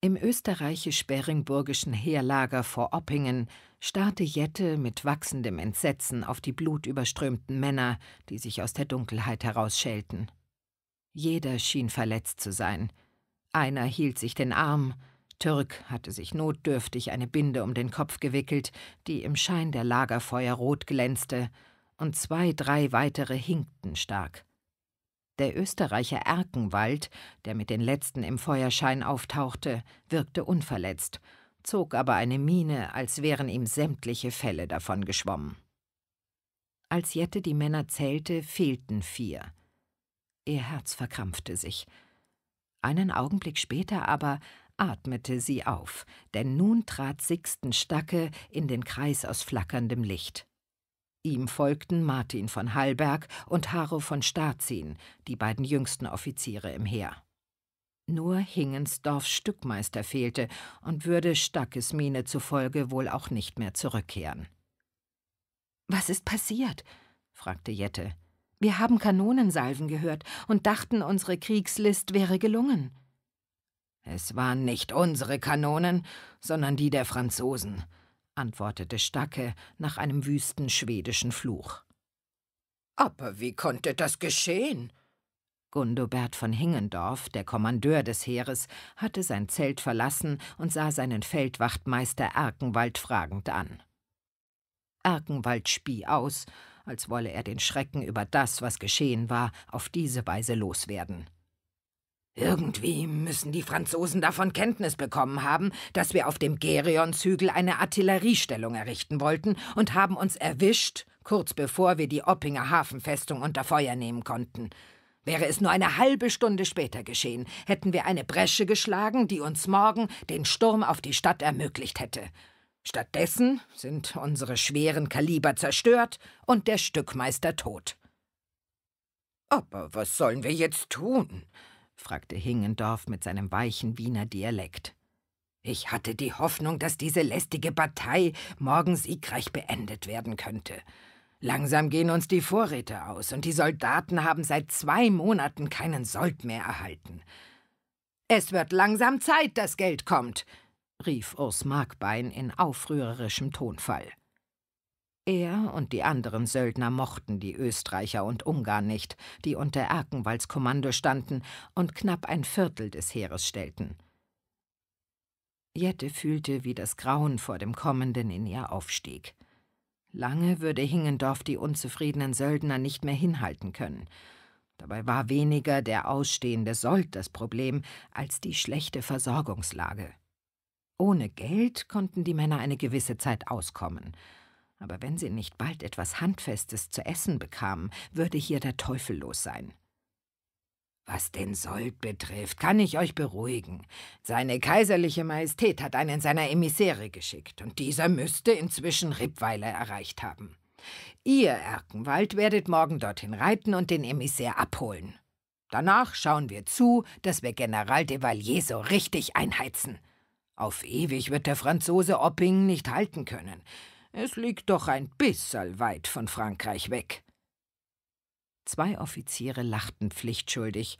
Im österreichisch-beringburgischen Heerlager vor Oppingen starrte Jette mit wachsendem Entsetzen auf die blutüberströmten Männer, die sich aus der Dunkelheit herausschälten. Jeder schien verletzt zu sein. Einer hielt sich den Arm, Türk hatte sich notdürftig eine Binde um den Kopf gewickelt, die im Schein der Lagerfeuer rot glänzte, und zwei, drei weitere hinkten stark. Der Österreicher Erkenwald, der mit den letzten im Feuerschein auftauchte, wirkte unverletzt, zog aber eine Miene, als wären ihm sämtliche Fälle davon geschwommen. Als Jette die Männer zählte, fehlten vier. Ihr Herz verkrampfte sich. Einen Augenblick später aber atmete sie auf, denn nun trat Sixten Stacke in den Kreis aus flackerndem Licht. Ihm folgten Martin von Hallberg und Haro von Starzin, die beiden jüngsten Offiziere im Heer. Nur Hingensdorfs Stückmeister fehlte und würde Stackes Miene zufolge wohl auch nicht mehr zurückkehren. Was ist passiert? fragte Jette. Wir haben Kanonensalven gehört und dachten, unsere Kriegslist wäre gelungen. Es waren nicht unsere Kanonen, sondern die der Franzosen antwortete Stacke nach einem wüsten schwedischen Fluch. Aber wie konnte das geschehen? Gundobert von Hingendorf, der Kommandeur des Heeres, hatte sein Zelt verlassen und sah seinen Feldwachtmeister Erkenwald fragend an. Erkenwald spie aus, als wolle er den Schrecken über das, was geschehen war, auf diese Weise loswerden. Irgendwie müssen die Franzosen davon Kenntnis bekommen haben, dass wir auf dem Gerionshügel eine Artilleriestellung errichten wollten und haben uns erwischt, kurz bevor wir die Oppinger Hafenfestung unter Feuer nehmen konnten. Wäre es nur eine halbe Stunde später geschehen, hätten wir eine Bresche geschlagen, die uns morgen den Sturm auf die Stadt ermöglicht hätte. Stattdessen sind unsere schweren Kaliber zerstört und der Stückmeister tot. Aber was sollen wir jetzt tun? fragte Hingendorf mit seinem weichen Wiener Dialekt. Ich hatte die Hoffnung, dass diese lästige Partei morgen siegreich beendet werden könnte. Langsam gehen uns die Vorräte aus, und die Soldaten haben seit zwei Monaten keinen Sold mehr erhalten. Es wird langsam Zeit, dass Geld kommt, rief Urs Markbein in aufrührerischem Tonfall. Er und die anderen Söldner mochten die Österreicher und Ungarn nicht, die unter Erkenwalds Kommando standen und knapp ein Viertel des Heeres stellten. Jette fühlte, wie das Grauen vor dem Kommenden in ihr aufstieg. Lange würde Hingendorf die unzufriedenen Söldner nicht mehr hinhalten können. Dabei war weniger der ausstehende Sold das Problem als die schlechte Versorgungslage. Ohne Geld konnten die Männer eine gewisse Zeit auskommen – aber wenn sie nicht bald etwas Handfestes zu essen bekamen, würde hier der Teufel los sein. Was den Sold betrifft, kann ich euch beruhigen. Seine kaiserliche Majestät hat einen seiner Emissäre geschickt, und dieser müsste inzwischen Rippweiler erreicht haben. Ihr, Erkenwald, werdet morgen dorthin reiten und den Emissär abholen. Danach schauen wir zu, dass wir General de Valier so richtig einheizen. Auf ewig wird der Franzose Oppingen nicht halten können. Es liegt doch ein bisserl weit von Frankreich weg. Zwei Offiziere lachten pflichtschuldig,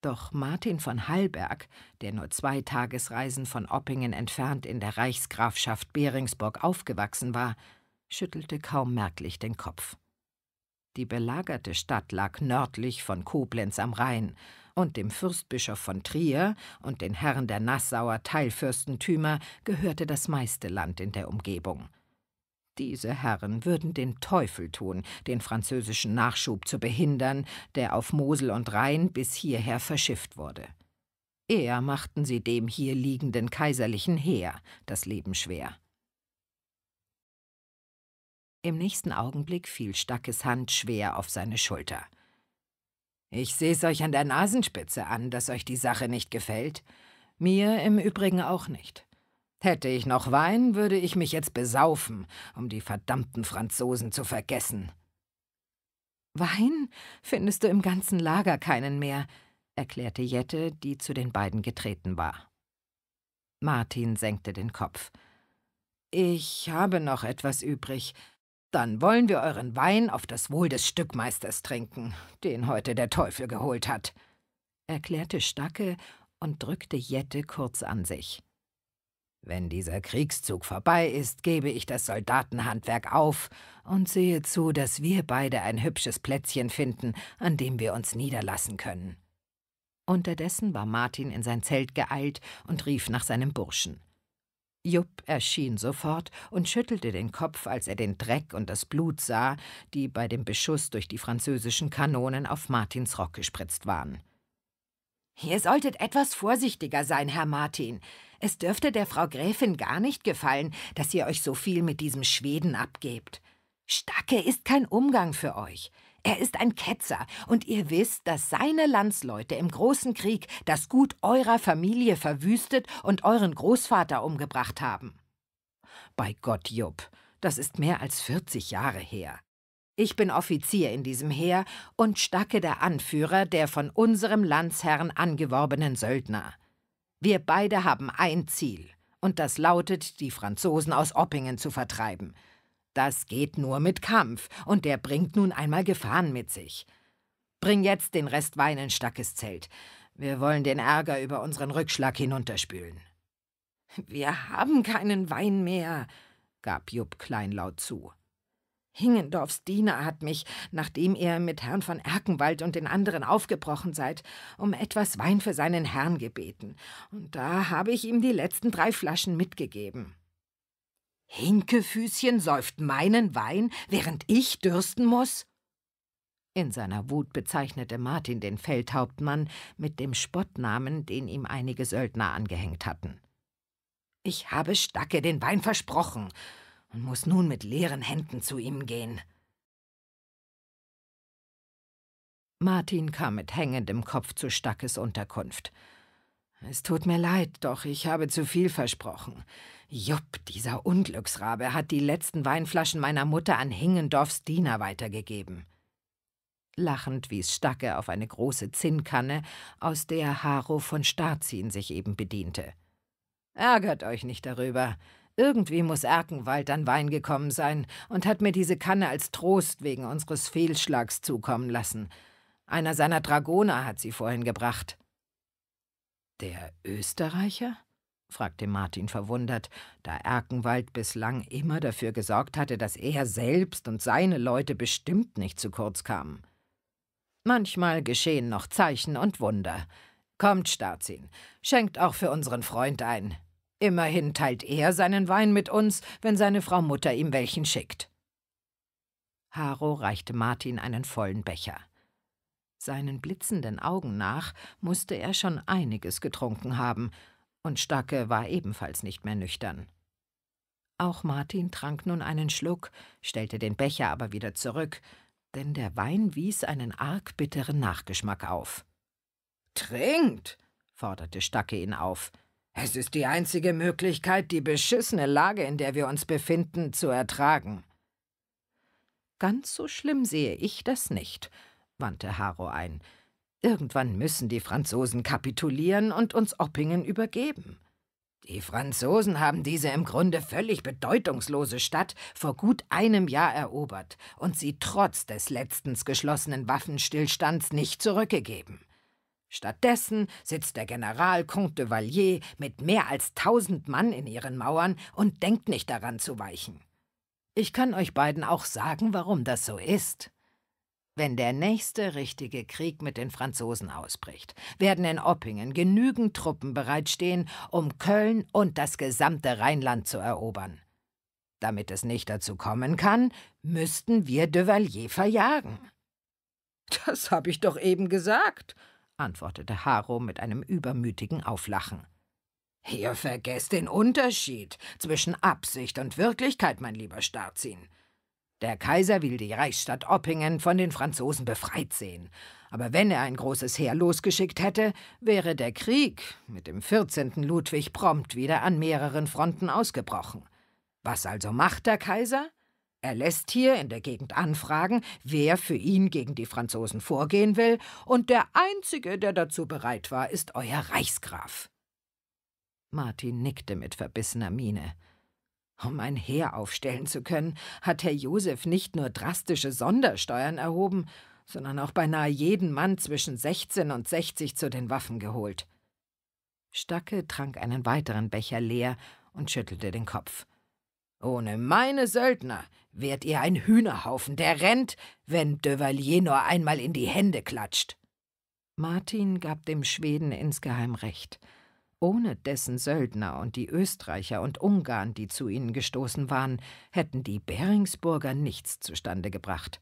doch Martin von Hallberg, der nur zwei Tagesreisen von Oppingen entfernt in der Reichsgrafschaft Beringsburg aufgewachsen war, schüttelte kaum merklich den Kopf. Die belagerte Stadt lag nördlich von Koblenz am Rhein, und dem Fürstbischof von Trier und den Herren der Nassauer Teilfürstentümer gehörte das meiste Land in der Umgebung. Diese Herren würden den Teufel tun, den französischen Nachschub zu behindern, der auf Mosel und Rhein bis hierher verschifft wurde. Eher machten sie dem hier liegenden kaiserlichen Heer das Leben schwer. Im nächsten Augenblick fiel Stackes Hand schwer auf seine Schulter. Ich seh's euch an der Nasenspitze an, dass euch die Sache nicht gefällt. Mir im Übrigen auch nicht. Hätte ich noch Wein, würde ich mich jetzt besaufen, um die verdammten Franzosen zu vergessen. Wein findest du im ganzen Lager keinen mehr, erklärte Jette, die zu den beiden getreten war. Martin senkte den Kopf. Ich habe noch etwas übrig. Dann wollen wir euren Wein auf das Wohl des Stückmeisters trinken, den heute der Teufel geholt hat, erklärte Stacke und drückte Jette kurz an sich. Wenn dieser Kriegszug vorbei ist, gebe ich das Soldatenhandwerk auf und sehe zu, dass wir beide ein hübsches Plätzchen finden, an dem wir uns niederlassen können. Unterdessen war Martin in sein Zelt geeilt und rief nach seinem Burschen. Jupp erschien sofort und schüttelte den Kopf, als er den Dreck und das Blut sah, die bei dem Beschuss durch die französischen Kanonen auf Martins Rock gespritzt waren. Ihr solltet etwas vorsichtiger sein, Herr Martin. Es dürfte der Frau Gräfin gar nicht gefallen, dass ihr euch so viel mit diesem Schweden abgebt. Stacke ist kein Umgang für euch. Er ist ein Ketzer, und ihr wisst, dass seine Landsleute im großen Krieg das Gut eurer Familie verwüstet und euren Großvater umgebracht haben. Bei Gott, Jupp, das ist mehr als 40 Jahre her. Ich bin Offizier in diesem Heer und Stacke der Anführer der von unserem Landsherrn angeworbenen Söldner. Wir beide haben ein Ziel, und das lautet, die Franzosen aus Oppingen zu vertreiben. Das geht nur mit Kampf, und der bringt nun einmal Gefahren mit sich. Bring jetzt den Rest Wein in Stackes Zelt. Wir wollen den Ärger über unseren Rückschlag hinunterspülen. Wir haben keinen Wein mehr, gab Jupp kleinlaut zu. Hingendorfs Diener hat mich, nachdem ihr mit Herrn von Erkenwald und den anderen aufgebrochen seid, um etwas Wein für seinen Herrn gebeten, und da habe ich ihm die letzten drei Flaschen mitgegeben. Hinkefüßchen säuft meinen Wein, während ich dürsten muß? In seiner Wut bezeichnete Martin den Feldhauptmann mit dem Spottnamen, den ihm einige Söldner angehängt hatten. Ich habe Stacke den Wein versprochen, und muss nun mit leeren Händen zu ihm gehen. Martin kam mit hängendem Kopf zu Stackes Unterkunft. Es tut mir leid, doch ich habe zu viel versprochen. Jupp, dieser Unglücksrabe hat die letzten Weinflaschen meiner Mutter an Hingendorfs Diener weitergegeben. Lachend wies Stacke auf eine große Zinnkanne, aus der Haro von Starzin sich eben bediente. Ärgert euch nicht darüber. Irgendwie muss Erkenwald an Wein gekommen sein und hat mir diese Kanne als Trost wegen unseres Fehlschlags zukommen lassen. Einer seiner Dragoner hat sie vorhin gebracht. Der Österreicher? fragte Martin verwundert, da Erkenwald bislang immer dafür gesorgt hatte, dass er selbst und seine Leute bestimmt nicht zu kurz kamen. Manchmal geschehen noch Zeichen und Wunder. Kommt, Starzin, schenkt auch für unseren Freund ein. Immerhin teilt er seinen Wein mit uns, wenn seine Frau Mutter ihm welchen schickt. Haro reichte Martin einen vollen Becher. Seinen blitzenden Augen nach musste er schon einiges getrunken haben, und Stacke war ebenfalls nicht mehr nüchtern. Auch Martin trank nun einen Schluck, stellte den Becher aber wieder zurück, denn der Wein wies einen arg bitteren Nachgeschmack auf. Trinkt! forderte Stacke ihn auf. Es ist die einzige Möglichkeit, die beschissene Lage, in der wir uns befinden, zu ertragen. Ganz so schlimm sehe ich das nicht, wandte Haro ein. Irgendwann müssen die Franzosen kapitulieren und uns Oppingen übergeben. Die Franzosen haben diese im Grunde völlig bedeutungslose Stadt vor gut einem Jahr erobert und sie trotz des letztens geschlossenen Waffenstillstands nicht zurückgegeben. Stattdessen sitzt der General Comte de Valier mit mehr als tausend Mann in ihren Mauern und denkt nicht daran zu weichen. Ich kann euch beiden auch sagen, warum das so ist. Wenn der nächste richtige Krieg mit den Franzosen ausbricht, werden in Oppingen genügend Truppen bereitstehen, um Köln und das gesamte Rheinland zu erobern. Damit es nicht dazu kommen kann, müssten wir de Valier verjagen. Das habe ich doch eben gesagt, antwortete Haro mit einem übermütigen Auflachen. Ihr vergesst den Unterschied zwischen Absicht und Wirklichkeit, mein lieber Starzin. Der Kaiser will die Reichsstadt Oppingen von den Franzosen befreit sehen. Aber wenn er ein großes Heer losgeschickt hätte, wäre der Krieg mit dem 14. Ludwig prompt wieder an mehreren Fronten ausgebrochen. Was also macht der Kaiser? Er lässt hier in der Gegend anfragen, wer für ihn gegen die Franzosen vorgehen will, und der einzige, der dazu bereit war, ist euer Reichsgraf. Martin nickte mit verbissener Miene. Um ein Heer aufstellen zu können, hat Herr Josef nicht nur drastische Sondersteuern erhoben, sondern auch beinahe jeden Mann zwischen 16 und 60 zu den Waffen geholt. Stacke trank einen weiteren Becher leer und schüttelte den Kopf. Ohne meine Söldner wärt ihr ein Hühnerhaufen, der rennt, wenn Devalier nur einmal in die Hände klatscht. Martin gab dem Schweden insgeheim recht. Ohne dessen Söldner und die Österreicher und Ungarn, die zu ihnen gestoßen waren, hätten die Beringsburger nichts zustande gebracht.